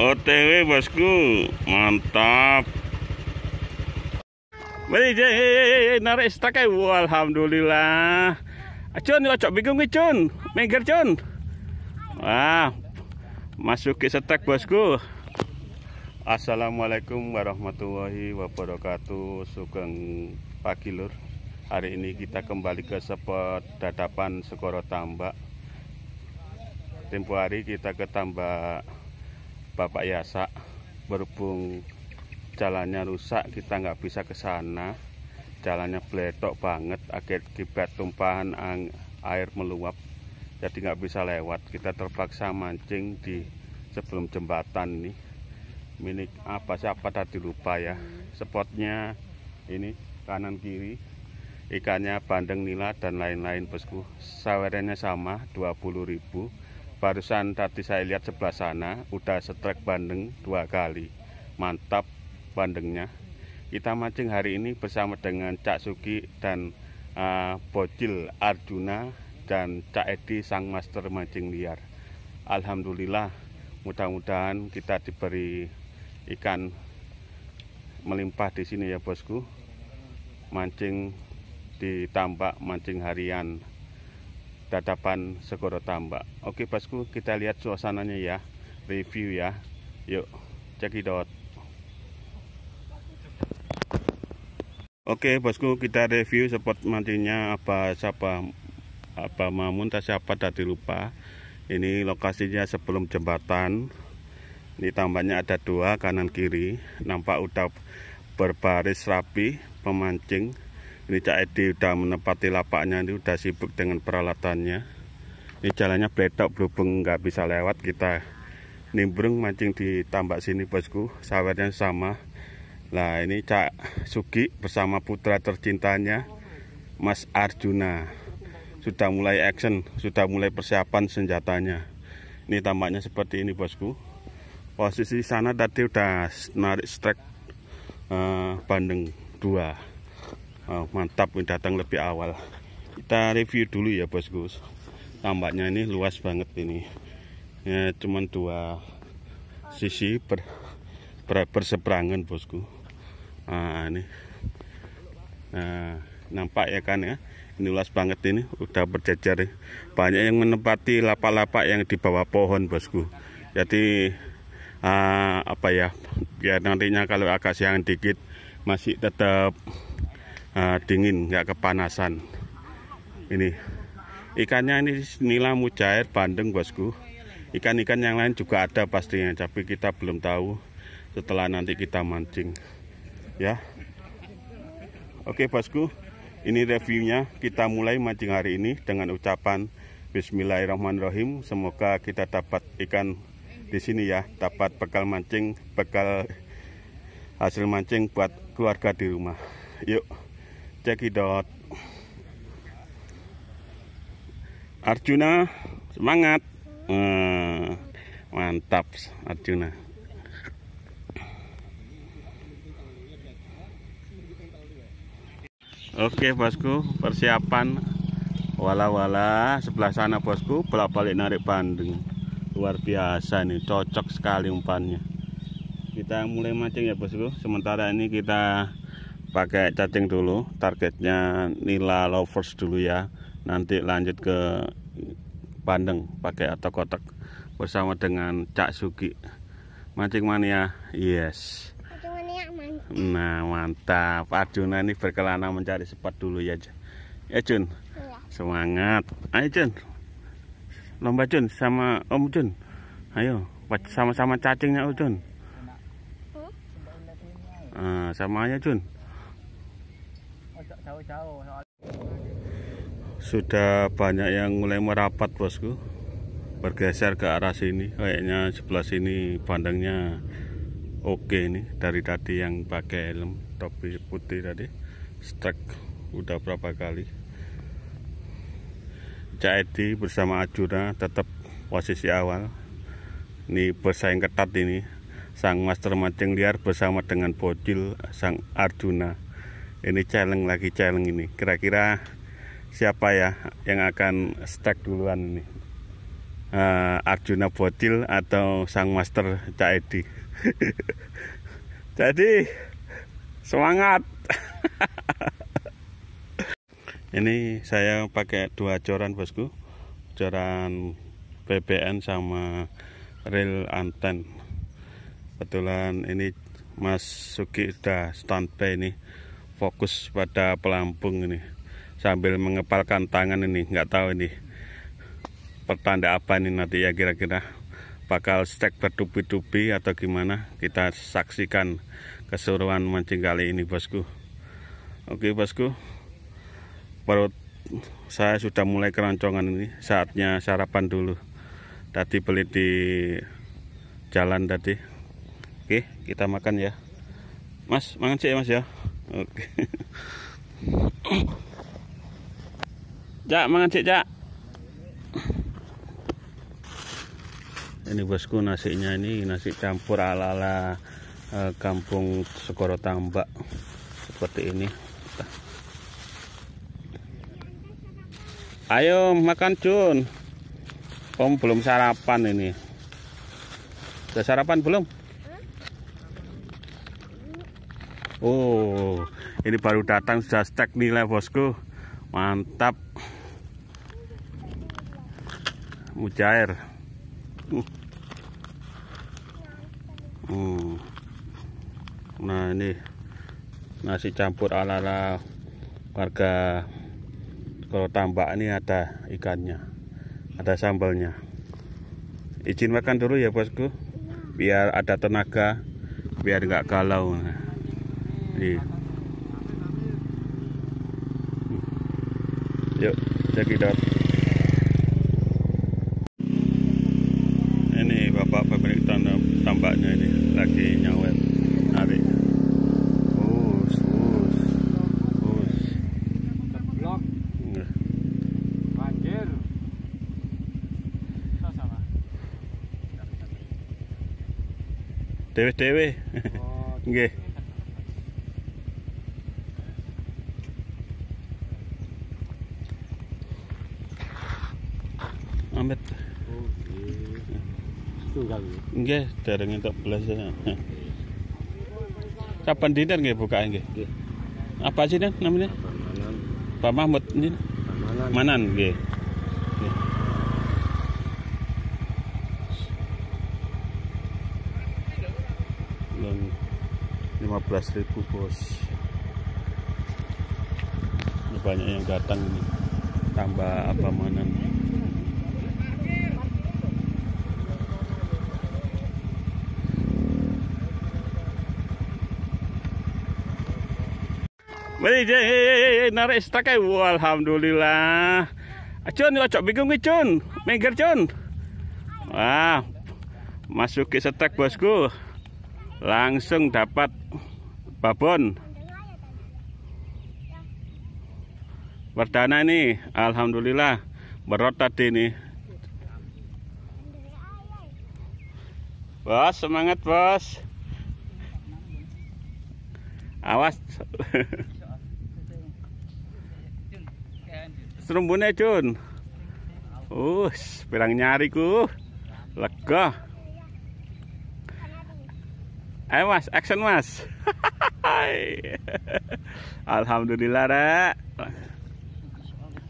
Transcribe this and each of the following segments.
OTW bosku mantap Mari je narik stakai alhamdulillah Acun ah, cok bingung acun, cun acun. cun Wah masuk ke setek bosku Assalamualaikum warahmatullahi wabarakatuh Sugeng pagi lur Hari ini kita kembali ke spot dadapan Sekoro Tambak Tempo hari kita ke Tambak Bapak Yasa berhubung jalannya rusak kita nggak bisa ke sana jalannya beletok banget akibat tumpahan air meluap jadi nggak bisa lewat kita terpaksa mancing di sebelum jembatan nih. milik apa siapa tadi lupa ya spotnya ini kanan kiri ikannya bandeng nila dan lain-lain bosku sawernya sama 20000 barusan tadi saya lihat sebelah sana udah setrek bandeng dua kali mantap bandengnya kita mancing hari ini bersama dengan Cak Sugi dan uh, eh, Bocil Arjuna dan Cak Edi sang master mancing liar Alhamdulillah mudah-mudahan kita diberi ikan melimpah di sini ya bosku mancing di tambak mancing harian tatapan Segoro Tambak. Oke bosku, kita lihat suasananya ya, review ya. Yuk, cekidot. Oke bosku, kita review spot mancingnya apa siapa apa mamun tak siapa tadi lupa. Ini lokasinya sebelum jembatan. Ini tambahnya ada dua kanan kiri. Nampak udah berbaris rapi pemancing ini Cak Edi udah menempati lapaknya ini udah sibuk dengan peralatannya ini jalannya bledok berhubung nggak bisa lewat kita nimbrung mancing di tambak sini bosku sawernya sama Nah, ini Cak Sugi bersama putra tercintanya Mas Arjuna sudah mulai action sudah mulai persiapan senjatanya ini tampaknya seperti ini bosku posisi sana tadi udah narik strike uh, bandeng 2 oh, mantap datang lebih awal kita review dulu ya bosku, tambahnya ini luas banget ini ya, cuman dua sisi per, per berseberangan bosku nah ini nah nampak ya kan ya ini luas banget ini udah berjajar banyak yang menempati lapak-lapak yang di bawah pohon bosku jadi uh, apa ya biar ya, nantinya kalau agak siang dikit masih tetap uh, dingin nggak kepanasan ini ikannya ini nila mujair bandeng bosku ikan-ikan yang lain juga ada pastinya tapi kita belum tahu setelah nanti kita mancing ya oke bosku ini reviewnya kita mulai mancing hari ini dengan ucapan Bismillahirrahmanirrahim semoga kita dapat ikan di sini ya dapat bekal mancing bekal hasil mancing buat keluarga di rumah yuk cekidot Arjuna semangat hmm, mantap Arjuna Oke bosku persiapan wala-wala sebelah sana bosku bolak balik narik bandeng luar biasa nih cocok sekali umpannya kita mulai mancing ya bosku sementara ini kita pakai cacing dulu targetnya nila lovers dulu ya nanti lanjut ke bandeng pakai atau kotak bersama dengan cak sugi mancing mania yes nah mantap Arjuna ini berkelana mencari sepat dulu ya Jun ya Jun ya. semangat ayo Jun lomba Jun sama Om Jun ayo sama-sama cacingnya Jun uh, sama aja Jun sudah banyak yang mulai merapat bosku bergeser ke arah sini kayaknya sebelah sini bandangnya oke nih. dari tadi yang pakai helm topi putih tadi strike udah berapa kali Cak Edi bersama Arjuna tetap posisi awal ini bersaing ketat ini sang master mancing liar bersama dengan Bocil sang Arjuna ini challenge lagi challenge ini kira-kira siapa ya yang akan stack duluan ini uh, Arjuna Botil atau Sang Master Cak Edi jadi semangat ini saya pakai dua coran bosku coran PPN sama rel anten kebetulan ini Mas Suki sudah standby nih fokus pada pelampung ini sambil mengepalkan tangan ini nggak tahu ini pertanda apa ini nanti ya kira-kira bakal stek bertubi-tubi atau gimana kita saksikan keseruan mancing kali ini bosku oke bosku perut saya sudah mulai keroncongan ini saatnya sarapan dulu tadi beli di jalan tadi oke kita makan ya mas makan sih ya mas ya Oke. Okay. Cak, mangan cik, Cak. Ini bosku nasinya ini nasi campur ala-ala eh, kampung Sekoro Tambak seperti ini. Ayo makan Jun. Om belum sarapan ini. Sudah sarapan belum? Oh, ini baru datang sudah stek nilai bosku. Mantap. Mujair. Uh. Hmm. Nah, ini nasi campur ala-ala warga kalau tambak ini ada ikannya. Ada sambalnya. Izin makan dulu ya, Bosku. Biar ada tenaga, biar nggak galau. Nih. Iya. Yuk, cekidot. Ini bapak pemilik tanam tambaknya ini lagi nyawet narik. Bus, bus, bus. Blok. Iya. Banjir. tewe. dewe oh, Nggih. Nggih, dereng entuk belas. Kapan dinten nggih buka nggih? Apa sih nih namanya? Pak Mahmud ini. Manan. Manan nggih. lima belas ribu bos ini banyak yang datang ini tambah apa nih. Mari je, narik setakai. Alhamdulillah. Ah, cun, cok bingung gue cun. Minggir cun. Wah, masuk ke setek bosku. Langsung dapat babon. Perdana ini, alhamdulillah berot tadi nih. Bos, semangat bos. Awas. strumbone, Jun. Us, pirang nyariku. Lega. eh Mas, action Mas. Alhamdulillah, Rek.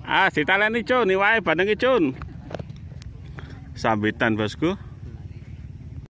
Ah, si cun, Jun, wae bandeng Jun. Sambitan, Bosku.